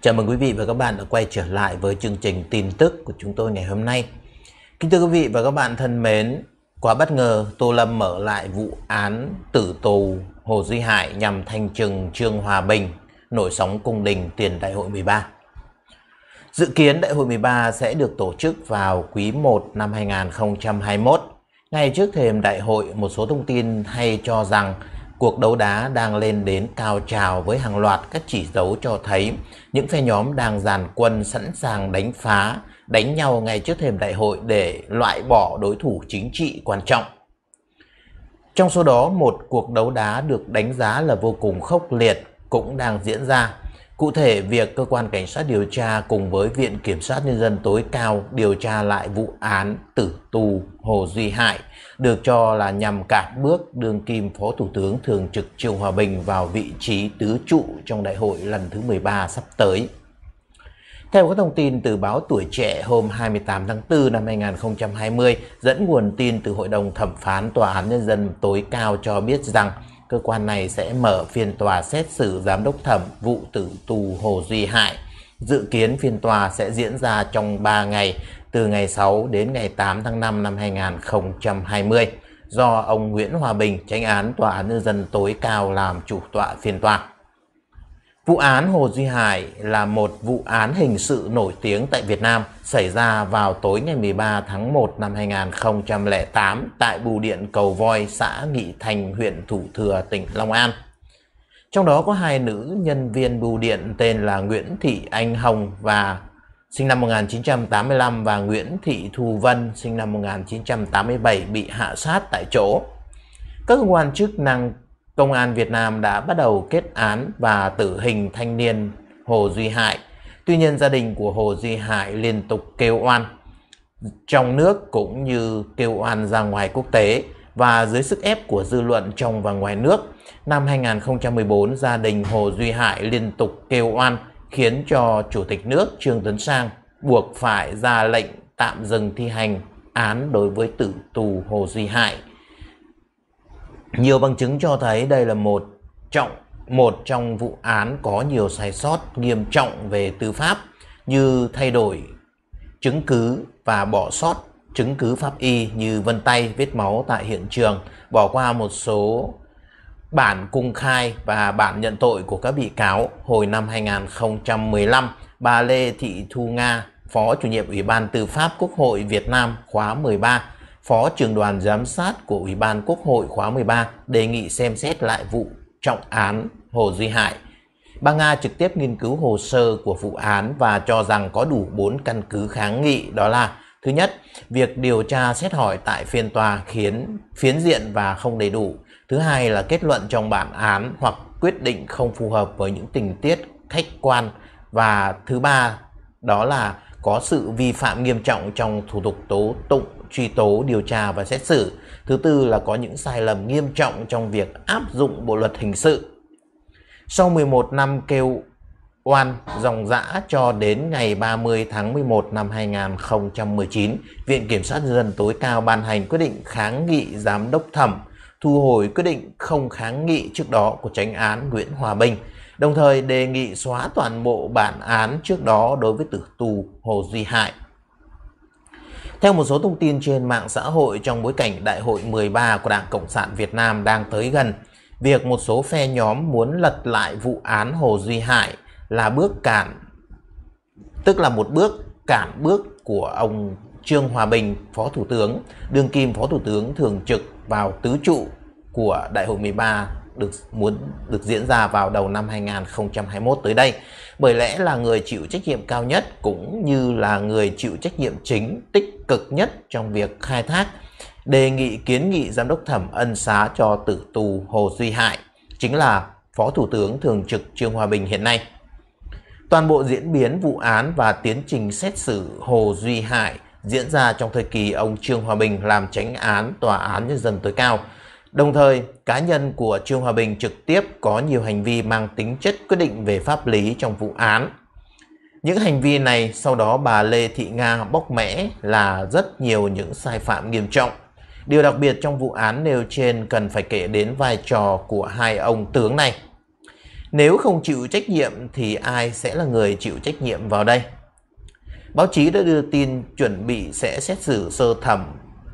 Chào mừng quý vị và các bạn đã quay trở lại với chương trình tin tức của chúng tôi ngày hôm nay. Kính thưa quý vị và các bạn thân mến, quá bất ngờ Tô Lâm mở lại vụ án tử tù Hồ Duy Hải nhằm thanh trừng Trương Hòa Bình, nổi sóng cung đình tiền đại hội 13. Dự kiến đại hội 13 sẽ được tổ chức vào quý 1 năm 2021. Ngay trước thềm đại hội, một số thông tin hay cho rằng Cuộc đấu đá đang lên đến cao trào với hàng loạt các chỉ dấu cho thấy những phe nhóm đang dàn quân sẵn sàng đánh phá, đánh nhau ngay trước thềm đại hội để loại bỏ đối thủ chính trị quan trọng. Trong số đó, một cuộc đấu đá được đánh giá là vô cùng khốc liệt cũng đang diễn ra Cụ thể, việc cơ quan cảnh sát điều tra cùng với Viện Kiểm sát Nhân dân tối cao điều tra lại vụ án tử tù Hồ Duy Hải được cho là nhằm cản bước đường kim Phó Thủ tướng Thường trực Trương Hòa Bình vào vị trí tứ trụ trong đại hội lần thứ 13 sắp tới. Theo các thông tin từ báo Tuổi Trẻ hôm 28 tháng 4 năm 2020, dẫn nguồn tin từ Hội đồng Thẩm phán Tòa án Nhân dân tối cao cho biết rằng cơ quan này sẽ mở phiên tòa xét xử giám đốc thẩm vụ tử tù Hồ Duy Hải. Dự kiến phiên tòa sẽ diễn ra trong 3 ngày, từ ngày 6 đến ngày 8 tháng 5 năm 2020, do ông Nguyễn Hòa Bình, tránh án Tòa án Nhân dân tối cao làm chủ tọa phiên tòa. Vụ án Hồ Duy Hải là một vụ án hình sự nổi tiếng tại Việt Nam xảy ra vào tối ngày 13 tháng 1 năm 2008 tại Bù Điện Cầu Voi, xã Nghị Thành, huyện Thủ Thừa, tỉnh Long An. Trong đó có hai nữ nhân viên bưu điện tên là Nguyễn Thị Anh Hồng và sinh năm 1985 và Nguyễn Thị Thu Vân sinh năm 1987 bị hạ sát tại chỗ. Các cơ quan chức năng Công an Việt Nam đã bắt đầu kết án và tử hình thanh niên Hồ Duy Hải. Tuy nhiên gia đình của Hồ Duy Hải liên tục kêu oan trong nước cũng như kêu oan ra ngoài quốc tế và dưới sức ép của dư luận trong và ngoài nước. Năm 2014, gia đình Hồ Duy Hải liên tục kêu oan khiến cho Chủ tịch nước Trương Tấn Sang buộc phải ra lệnh tạm dừng thi hành án đối với tử tù Hồ Duy Hải. Nhiều bằng chứng cho thấy đây là một trọng một trong vụ án có nhiều sai sót nghiêm trọng về tư pháp như thay đổi chứng cứ và bỏ sót chứng cứ pháp y như vân tay, vết máu tại hiện trường, bỏ qua một số bản cung khai và bản nhận tội của các bị cáo hồi năm 2015, bà Lê Thị Thu Nga, Phó chủ nhiệm Ủy ban Tư pháp Quốc hội Việt Nam khóa 13 Phó trưởng đoàn giám sát của Ủy ban Quốc hội khóa 13 đề nghị xem xét lại vụ trọng án Hồ Duy Hải. Bà Nga trực tiếp nghiên cứu hồ sơ của vụ án và cho rằng có đủ 4 căn cứ kháng nghị đó là Thứ nhất, việc điều tra xét hỏi tại phiên tòa khiến phiến diện và không đầy đủ. Thứ hai là kết luận trong bản án hoặc quyết định không phù hợp với những tình tiết khách quan. Và thứ ba đó là có sự vi phạm nghiêm trọng trong thủ tục tố tụng truy tố, điều tra và xét xử. Thứ tư là có những sai lầm nghiêm trọng trong việc áp dụng bộ luật hình sự. Sau 11 năm kêu oan dòng dã cho đến ngày 30 tháng 11 năm 2019, Viện Kiểm sát dân tối cao ban hành quyết định kháng nghị giám đốc thẩm, thu hồi quyết định không kháng nghị trước đó của tránh án Nguyễn Hòa Bình, đồng thời đề nghị xóa toàn bộ bản án trước đó đối với tử tù Hồ Duy Hải. Theo một số thông tin trên mạng xã hội trong bối cảnh đại hội 13 của Đảng Cộng sản Việt Nam đang tới gần, việc một số phe nhóm muốn lật lại vụ án Hồ Duy Hải là bước cản, tức là một bước cản bước của ông Trương Hòa Bình, Phó Thủ tướng, đương kim Phó Thủ tướng thường trực vào tứ trụ của Đại hội 13 được muốn được diễn ra vào đầu năm 2021 tới đây. Bởi lẽ là người chịu trách nhiệm cao nhất cũng như là người chịu trách nhiệm chính tích cực nhất trong việc khai thác đề nghị kiến nghị giám đốc thẩm ân xá cho tử tù Hồ Duy Hải chính là Phó Thủ tướng Thường trực Trương Hòa Bình hiện nay. Toàn bộ diễn biến vụ án và tiến trình xét xử Hồ Duy Hải diễn ra trong thời kỳ ông Trương Hòa Bình làm tránh án Tòa án Nhân dân tối cao – Đồng thời, cá nhân của Trương Hòa Bình trực tiếp có nhiều hành vi mang tính chất quyết định về pháp lý trong vụ án. Những hành vi này sau đó bà Lê Thị Nga bóc mẽ là rất nhiều những sai phạm nghiêm trọng. Điều đặc biệt trong vụ án nêu trên cần phải kể đến vai trò của hai ông tướng này. Nếu không chịu trách nhiệm thì ai sẽ là người chịu trách nhiệm vào đây? Báo chí đã đưa tin chuẩn bị sẽ xét xử sơ thẩm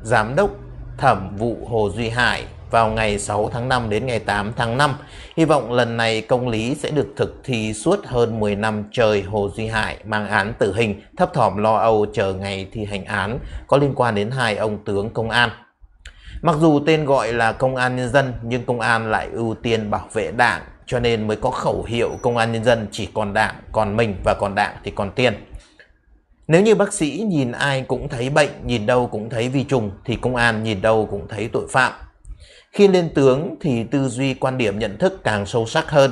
giám đốc thẩm vụ Hồ Duy Hải vào ngày 6 tháng 5 đến ngày 8 tháng 5. Hy vọng lần này công lý sẽ được thực thi suốt hơn 10 năm trời Hồ Duy Hải mang án tử hình, thấp thỏm lo âu chờ ngày thi hành án có liên quan đến hai ông tướng công an. Mặc dù tên gọi là công an nhân dân nhưng công an lại ưu tiên bảo vệ đảng cho nên mới có khẩu hiệu công an nhân dân chỉ còn đảng, còn mình và còn đảng thì còn tiền. Nếu như bác sĩ nhìn ai cũng thấy bệnh, nhìn đâu cũng thấy vi trùng thì công an nhìn đâu cũng thấy tội phạm. Khi lên tướng thì tư duy quan điểm nhận thức càng sâu sắc hơn.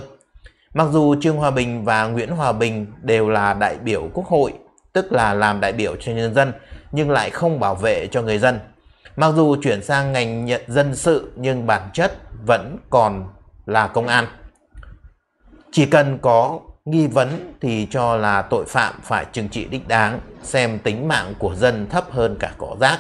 Mặc dù Trương Hòa Bình và Nguyễn Hòa Bình đều là đại biểu quốc hội, tức là làm đại biểu cho nhân dân, nhưng lại không bảo vệ cho người dân. Mặc dù chuyển sang ngành nhận dân sự nhưng bản chất vẫn còn là công an. Chỉ cần có nghi vấn thì cho là tội phạm phải trừng trị đích đáng, xem tính mạng của dân thấp hơn cả cỏ rác.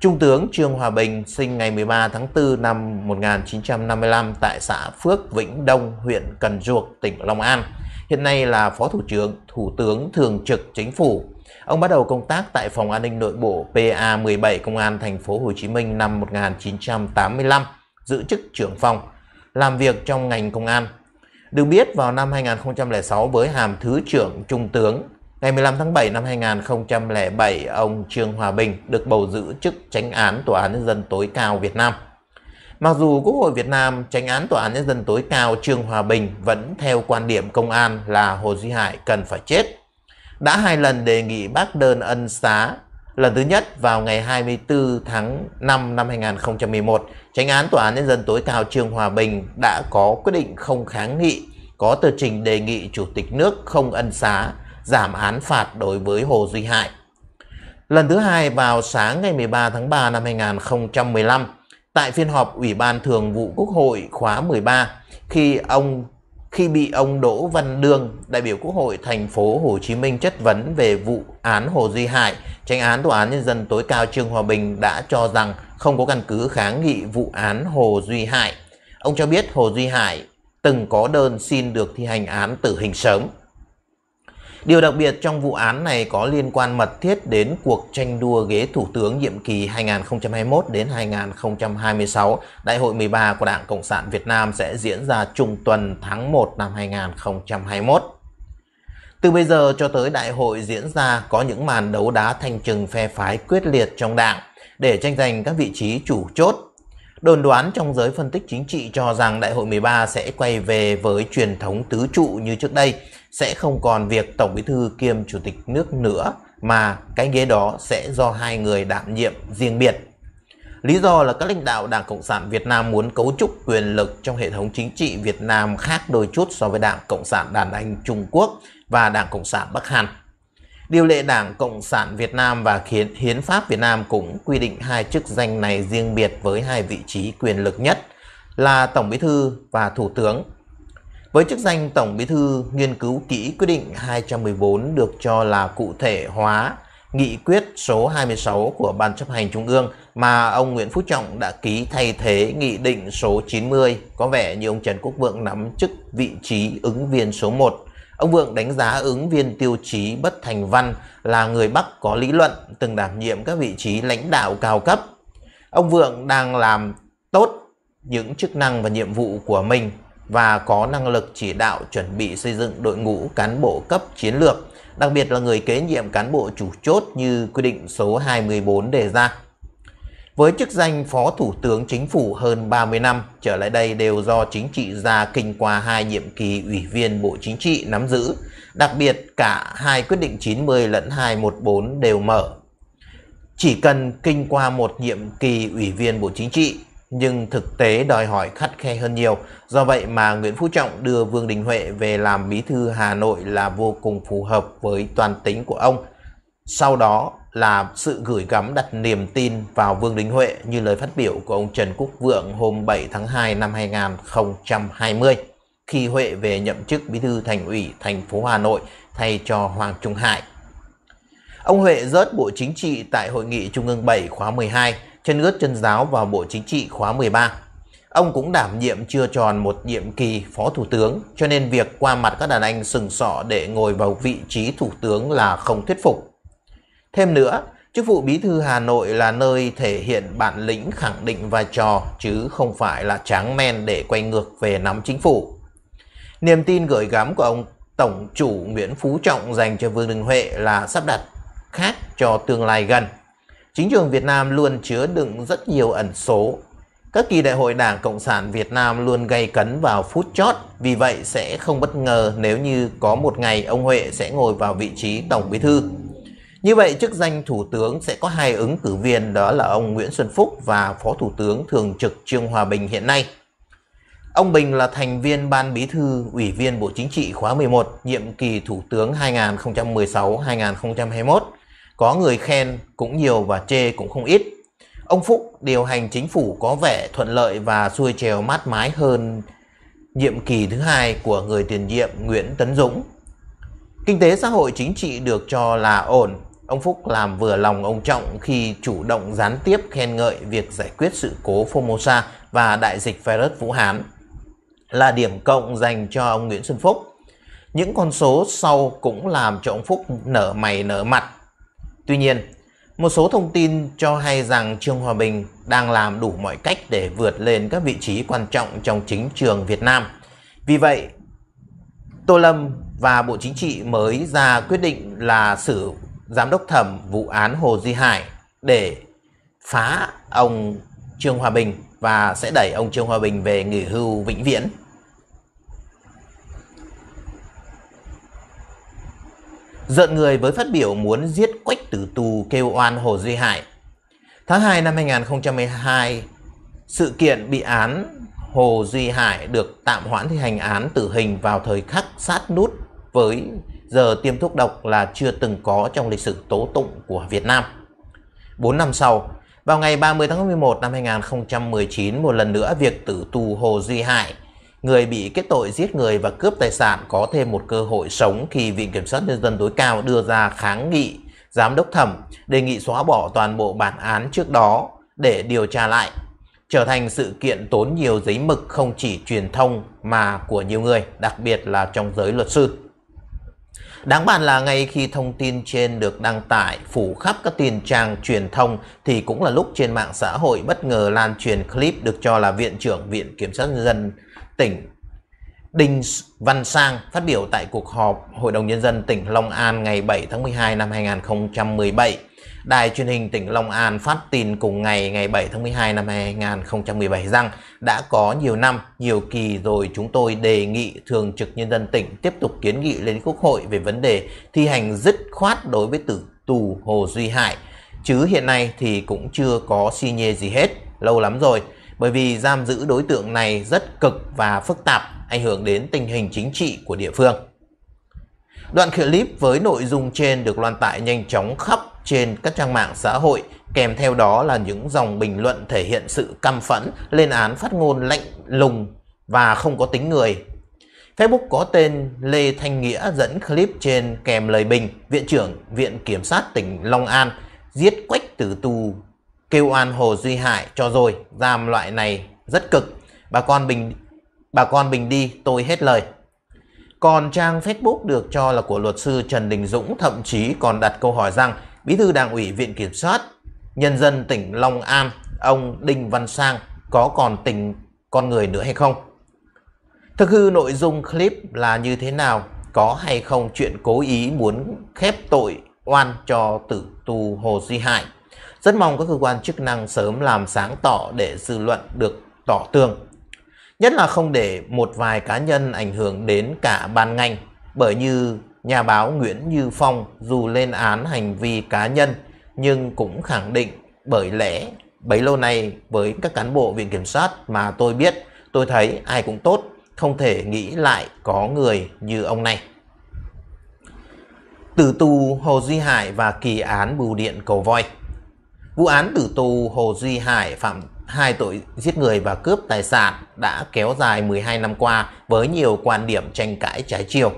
Trung tướng Trương Hòa Bình sinh ngày 13 tháng 4 năm 1955 tại xã Phước Vĩnh Đông, huyện Cần Duộc, tỉnh Long An. Hiện nay là Phó Thủ trưởng, Thủ tướng Thường trực Chính phủ. Ông bắt đầu công tác tại Phòng An ninh Nội bộ PA17 Công an thành phố Hồ Chí Minh năm 1985, giữ chức trưởng phòng, làm việc trong ngành công an. Được biết vào năm 2006 với hàm Thứ trưởng Trung tướng Ngày 15 tháng 7 năm 2007, ông Trương Hòa Bình được bầu giữ chức tránh án Tòa án Nhân dân tối cao Việt Nam. Mặc dù Quốc hội Việt Nam tránh án Tòa án Nhân dân tối cao Trương Hòa Bình vẫn theo quan điểm công an là Hồ Duy Hải cần phải chết. Đã hai lần đề nghị bác đơn ân xá. Lần thứ nhất vào ngày 24 tháng 5 năm 2011, tránh án Tòa án Nhân dân tối cao Trương Hòa Bình đã có quyết định không kháng nghị, có tờ trình đề nghị Chủ tịch nước không ân xá giảm án phạt đối với Hồ Duy Hải. Lần thứ hai vào sáng ngày 13 tháng 3 năm 2015, tại phiên họp Ủy ban Thường vụ Quốc hội khóa 13, khi ông khi bị ông Đỗ Văn Đương, đại biểu Quốc hội thành phố Hồ Chí Minh chất vấn về vụ án Hồ Duy Hải, tranh án tòa án nhân dân tối cao Trương Hòa Bình đã cho rằng không có căn cứ kháng nghị vụ án Hồ Duy Hải. Ông cho biết Hồ Duy Hải từng có đơn xin được thi hành án tử hình sớm. Điều đặc biệt trong vụ án này có liên quan mật thiết đến cuộc tranh đua ghế thủ tướng nhiệm kỳ 2021 đến 2026, Đại hội 13 của Đảng Cộng sản Việt Nam sẽ diễn ra trung tuần tháng 1 năm 2021. Từ bây giờ cho tới đại hội diễn ra có những màn đấu đá thanh trừng phe phái quyết liệt trong đảng để tranh giành các vị trí chủ chốt Đồn đoán trong giới phân tích chính trị cho rằng Đại hội 13 sẽ quay về với truyền thống tứ trụ như trước đây, sẽ không còn việc Tổng Bí thư kiêm Chủ tịch nước nữa mà cái ghế đó sẽ do hai người đảm nhiệm riêng biệt. Lý do là các lãnh đạo Đảng Cộng sản Việt Nam muốn cấu trúc quyền lực trong hệ thống chính trị Việt Nam khác đôi chút so với Đảng Cộng sản Đàn Anh Trung Quốc và Đảng Cộng sản Bắc Hàn. Điều lệ Đảng Cộng sản Việt Nam và Hiến pháp Việt Nam cũng quy định hai chức danh này riêng biệt với hai vị trí quyền lực nhất là Tổng Bí Thư và Thủ tướng. Với chức danh Tổng Bí Thư, nghiên cứu kỹ quyết định 214 được cho là cụ thể hóa nghị quyết số 26 của Ban chấp hành Trung ương mà ông Nguyễn Phú Trọng đã ký thay thế nghị định số 90 có vẻ như ông Trần Quốc Vượng nắm chức vị trí ứng viên số 1 Ông Vượng đánh giá ứng viên tiêu chí Bất Thành Văn là người Bắc có lý luận, từng đảm nhiệm các vị trí lãnh đạo cao cấp. Ông Vượng đang làm tốt những chức năng và nhiệm vụ của mình và có năng lực chỉ đạo chuẩn bị xây dựng đội ngũ cán bộ cấp chiến lược, đặc biệt là người kế nhiệm cán bộ chủ chốt như quy định số 24 đề ra với chức danh Phó Thủ tướng Chính phủ hơn 30 năm trở lại đây đều do chính trị gia kinh qua hai nhiệm kỳ Ủy viên Bộ Chính trị nắm giữ, đặc biệt cả hai quyết định 90 lẫn 214 đều mở. Chỉ cần kinh qua một nhiệm kỳ Ủy viên Bộ Chính trị, nhưng thực tế đòi hỏi khắt khe hơn nhiều, do vậy mà Nguyễn Phú Trọng đưa Vương Đình Huệ về làm bí thư Hà Nội là vô cùng phù hợp với toàn tính của ông. Sau đó, là sự gửi gắm đặt niềm tin vào Vương Đình Huệ như lời phát biểu của ông Trần Quốc Vượng hôm 7 tháng 2 năm 2020 khi Huệ về nhậm chức bí thư thành ủy thành phố Hà Nội thay cho Hoàng Trung Hải. Ông Huệ rớt Bộ Chính trị tại Hội nghị Trung ương 7 khóa 12, chân ướt chân giáo vào Bộ Chính trị khóa 13. Ông cũng đảm nhiệm chưa tròn một nhiệm kỳ Phó Thủ tướng, cho nên việc qua mặt các đàn anh sừng sọ để ngồi vào vị trí Thủ tướng là không thuyết phục. Thêm nữa, chức vụ bí thư Hà Nội là nơi thể hiện bản lĩnh khẳng định vai trò chứ không phải là tráng men để quay ngược về nắm chính phủ. Niềm tin gửi gắm của ông Tổng chủ Nguyễn Phú Trọng dành cho Vương Đình Huệ là sắp đặt khác cho tương lai gần. Chính trường Việt Nam luôn chứa đựng rất nhiều ẩn số. Các kỳ đại hội Đảng Cộng sản Việt Nam luôn gây cấn vào phút chót, vì vậy sẽ không bất ngờ nếu như có một ngày ông Huệ sẽ ngồi vào vị trí Tổng Bí Thư. Như vậy, chức danh Thủ tướng sẽ có hai ứng cử viên đó là ông Nguyễn Xuân Phúc và Phó Thủ tướng Thường trực Trương Hòa Bình hiện nay. Ông Bình là thành viên Ban Bí thư, Ủy viên Bộ Chính trị khóa 11, nhiệm kỳ Thủ tướng 2016-2021. Có người khen cũng nhiều và chê cũng không ít. Ông Phúc điều hành chính phủ có vẻ thuận lợi và xuôi trèo mát mái hơn nhiệm kỳ thứ hai của người tiền nhiệm Nguyễn Tấn Dũng. Kinh tế xã hội chính trị được cho là ổn, Ông Phúc làm vừa lòng ông Trọng khi chủ động gián tiếp khen ngợi việc giải quyết sự cố Formosa và đại dịch virus Vũ Hán là điểm cộng dành cho ông Nguyễn Xuân Phúc. Những con số sau cũng làm cho ông Phúc nở mày nở mặt. Tuy nhiên, một số thông tin cho hay rằng Trương Hòa Bình đang làm đủ mọi cách để vượt lên các vị trí quan trọng trong chính trường Việt Nam. Vì vậy, Tô Lâm và Bộ Chính trị mới ra quyết định là xử giám đốc thẩm vụ án Hồ Duy Hải để phá ông Trương Hòa Bình và sẽ đẩy ông Trương Hòa Bình về nghỉ hưu vĩnh viễn. Giận người với phát biểu muốn giết quách tử tù kêu oan Hồ Duy Hải. Tháng 2 năm 2012, sự kiện bị án Hồ Duy Hải được tạm hoãn thi hành án tử hình vào thời khắc sát nút với giờ tiêm thuốc độc là chưa từng có trong lịch sử tố tụng của Việt Nam. 4 năm sau, vào ngày 30 tháng 11 năm 2019, một lần nữa việc tử tù Hồ Duy Hải, người bị kết tội giết người và cướp tài sản có thêm một cơ hội sống khi Viện Kiểm sát Nhân dân tối cao đưa ra kháng nghị giám đốc thẩm đề nghị xóa bỏ toàn bộ bản án trước đó để điều tra lại, trở thành sự kiện tốn nhiều giấy mực không chỉ truyền thông mà của nhiều người, đặc biệt là trong giới luật sư. Đáng bàn là ngay khi thông tin trên được đăng tải phủ khắp các tiền trang truyền thông thì cũng là lúc trên mạng xã hội bất ngờ lan truyền clip được cho là Viện trưởng Viện Kiểm sát Nhân dân tỉnh Đinh Văn Sang phát biểu tại cuộc họp Hội đồng Nhân dân tỉnh Long An ngày 7 tháng 12 năm 2017 Đài truyền hình tỉnh Long An phát tin cùng ngày ngày 7 tháng 12 năm 2017 rằng đã có nhiều năm, nhiều kỳ rồi chúng tôi đề nghị Thường trực Nhân dân tỉnh tiếp tục kiến nghị lên Quốc hội về vấn đề thi hành dứt khoát đối với tử tù Hồ Duy Hải. Chứ hiện nay thì cũng chưa có xi nhê gì hết, lâu lắm rồi. Bởi vì giam giữ đối tượng này rất cực và phức tạp, ảnh hưởng đến tình hình chính trị của địa phương. Đoạn clip với nội dung trên được loan tải nhanh chóng khắp trên các trang mạng xã hội, kèm theo đó là những dòng bình luận thể hiện sự căm phẫn, lên án phát ngôn lạnh lùng và không có tính người. Facebook có tên Lê Thanh Nghĩa dẫn clip trên kèm lời bình, Viện trưởng Viện Kiểm sát tỉnh Long An giết quách tử tù kêu an Hồ Duy Hải cho rồi, giam loại này rất cực. Bà con bình bà con bình đi, tôi hết lời. Còn trang Facebook được cho là của luật sư Trần Đình Dũng thậm chí còn đặt câu hỏi rằng Bí thư Đảng ủy Viện Kiểm sát Nhân dân tỉnh Long An, ông Đinh Văn Sang có còn tình con người nữa hay không? Thực hư nội dung clip là như thế nào? Có hay không chuyện cố ý muốn khép tội oan cho tử tù Hồ Duy Hải? Rất mong các cơ quan chức năng sớm làm sáng tỏ để dư luận được tỏ tường. Nhất là không để một vài cá nhân ảnh hưởng đến cả ban ngành bởi như nhà báo Nguyễn Như Phong dù lên án hành vi cá nhân nhưng cũng khẳng định bởi lẽ bấy lâu nay với các cán bộ viện kiểm sát mà tôi biết tôi thấy ai cũng tốt không thể nghĩ lại có người như ông này. Tử tù Hồ Duy Hải và kỳ án bưu điện cầu voi Vụ án tử tù Hồ Duy Hải phạm hai tội giết người và cướp tài sản đã kéo dài 12 năm qua với nhiều quan điểm tranh cãi trái chiều.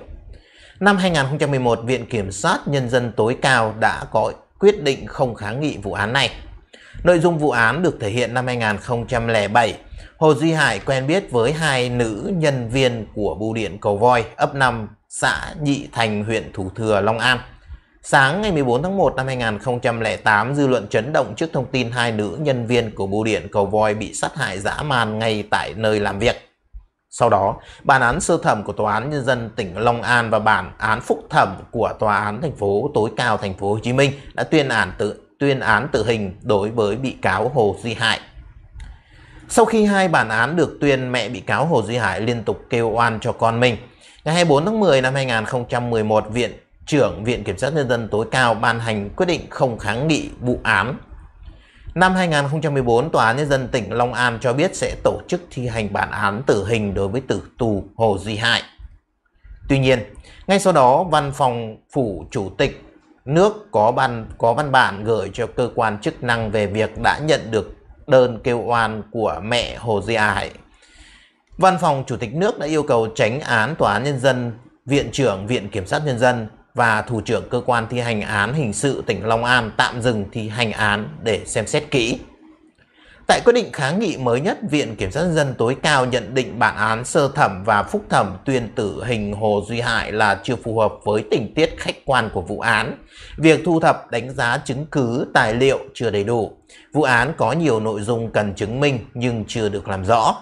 Năm 2011, Viện Kiểm sát Nhân dân tối cao đã có quyết định không kháng nghị vụ án này. Nội dung vụ án được thể hiện năm 2007. Hồ Duy Hải quen biết với hai nữ nhân viên của bưu điện Cầu Voi, ấp 5, xã Nhị Thành, huyện Thủ Thừa, Long An. Sáng ngày 14 tháng 1 năm 2008, dư luận chấn động trước thông tin hai nữ nhân viên của bưu điện Cầu Voi bị sát hại dã man ngay tại nơi làm việc. Sau đó, bản án sơ thẩm của Tòa án Nhân dân tỉnh Long An và bản án phúc thẩm của Tòa án thành phố tối cao thành phố Hồ Chí Minh đã tuyên án tự tuyên án tử hình đối với bị cáo Hồ Duy Hải. Sau khi hai bản án được tuyên, mẹ bị cáo Hồ Duy Hải liên tục kêu oan cho con mình. Ngày 24 tháng 10 năm 2011, Viện trưởng Viện Kiểm sát Nhân dân tối cao ban hành quyết định không kháng nghị vụ án Năm 2014, Tòa án Nhân dân tỉnh Long An cho biết sẽ tổ chức thi hành bản án tử hình đối với tử tù Hồ Duy Hải. Tuy nhiên, ngay sau đó, Văn phòng Phủ Chủ tịch nước có ban có văn bản gửi cho cơ quan chức năng về việc đã nhận được đơn kêu oan của mẹ Hồ Duy Hải. Văn phòng Chủ tịch nước đã yêu cầu tránh án Tòa án Nhân dân, Viện trưởng Viện Kiểm sát Nhân dân và thủ trưởng cơ quan thi hành án hình sự tỉnh Long An tạm dừng thi hành án để xem xét kỹ. Tại quyết định kháng nghị mới nhất, Viện Kiểm sát dân tối cao nhận định bản án sơ thẩm và phúc thẩm tuyên tử hình Hồ Duy Hại là chưa phù hợp với tình tiết khách quan của vụ án. Việc thu thập đánh giá chứng cứ, tài liệu chưa đầy đủ. Vụ án có nhiều nội dung cần chứng minh nhưng chưa được làm rõ.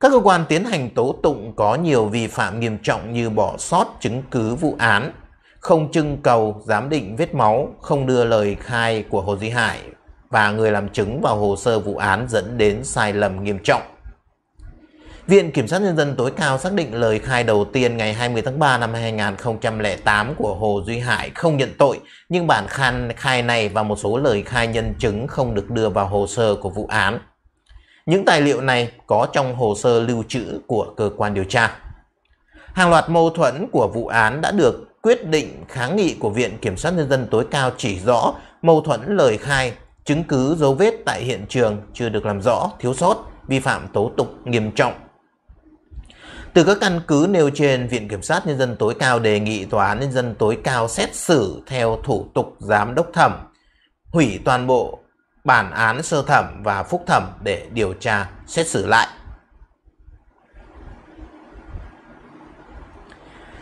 Các cơ quan tiến hành tố tụng có nhiều vi phạm nghiêm trọng như bỏ sót chứng cứ vụ án, không trưng cầu giám định vết máu, không đưa lời khai của Hồ Duy Hải và người làm chứng vào hồ sơ vụ án dẫn đến sai lầm nghiêm trọng. Viện Kiểm sát Nhân dân tối cao xác định lời khai đầu tiên ngày 20 tháng 3 năm 2008 của Hồ Duy Hải không nhận tội, nhưng bản khan khai này và một số lời khai nhân chứng không được đưa vào hồ sơ của vụ án. Những tài liệu này có trong hồ sơ lưu trữ của cơ quan điều tra. Hàng loạt mâu thuẫn của vụ án đã được quyết định kháng nghị của Viện Kiểm sát Nhân dân tối cao chỉ rõ mâu thuẫn lời khai, chứng cứ dấu vết tại hiện trường chưa được làm rõ, thiếu sót, vi phạm tố tụng nghiêm trọng. Từ các căn cứ nêu trên, Viện Kiểm sát Nhân dân tối cao đề nghị Tòa án Nhân dân tối cao xét xử theo thủ tục giám đốc thẩm, hủy toàn bộ bản án sơ thẩm và phúc thẩm để điều tra, xét xử lại.